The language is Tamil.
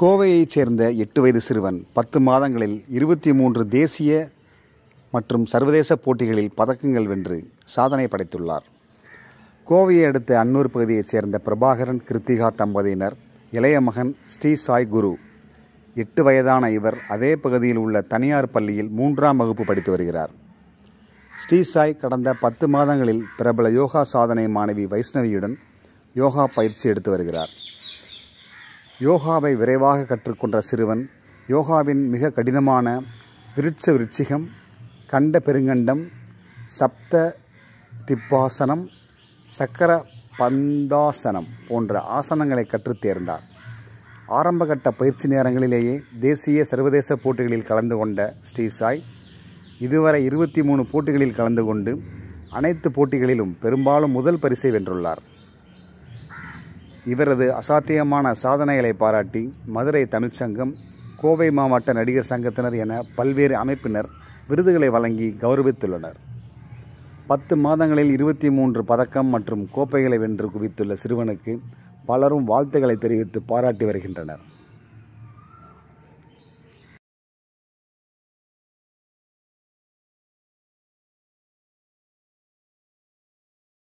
கோவையைச் சேர்ந்த எட்டு வயது சிறுவன் பத்து மாதங்களில் இருபத்தி மூன்று தேசிய மற்றும் சர்வதேச போட்டிகளில் பதக்கங்கள் வென்று சாதனை படைத்துள்ளார் கோவையை அடுத்த அன்னூர் பகுதியைச் சேர்ந்த பிரபாகரன் கிருத்திகா தம்பதியினர் இளைய மகன் ஸ்ரீ சாய் குரு எட்டு வயதான இவர் அதே பகுதியில் உள்ள தனியார் பள்ளியில் மூன்றாம் வகுப்பு படித்து வருகிறார் ஸ்ரீ சாய் கடந்த பத்து மாதங்களில் பிரபல யோகா சாதனை மாணவி வைஷ்ணவியுடன் யோகா பயிற்சி எடுத்து வருகிறார் யோகாவை விரைவாக கற்றுக்கொண்ட சிறுவன் யோகாவின் மிக கடினமான விருட்ச விருச்சிகம் கண்ட பெருங்கண்டம் சப்த திப்பாசனம் சக்கர பந்தாசனம் போன்ற ஆசனங்களை கற்றுத் தேர்ந்தார் ஆரம்பகட்ட பயிற்சி நேரங்களிலேயே தேசிய சர்வதேச போட்டிகளில் கலந்து கொண்ட ஸ்டீவ் சாய் இதுவரை இருபத்தி மூணு போட்டிகளில் கலந்து கொண்டு அனைத்து போட்டிகளிலும் பெரும்பாலும் முதல் பரிசை வென்றுள்ளார் இவரது அசாத்தியமான சாதனைகளை பாராட்டி மதுரை தமிழ்ச்சங்கம் கோவை மாவட்ட நடிகர் சங்கத்தினர் என பல்வேறு அமைப்பினர் விருதுகளை வழங்கி கௌரவித்துள்ளனர் பத்து மாதங்களில் இருபத்தி மூன்று பதக்கம் மற்றும் கோப்பைகளை வென்று குவித்துள்ள சிறுவனுக்கு பலரும் வாழ்த்துக்களை தெரிவித்து பாராட்டி வருகின்றனர்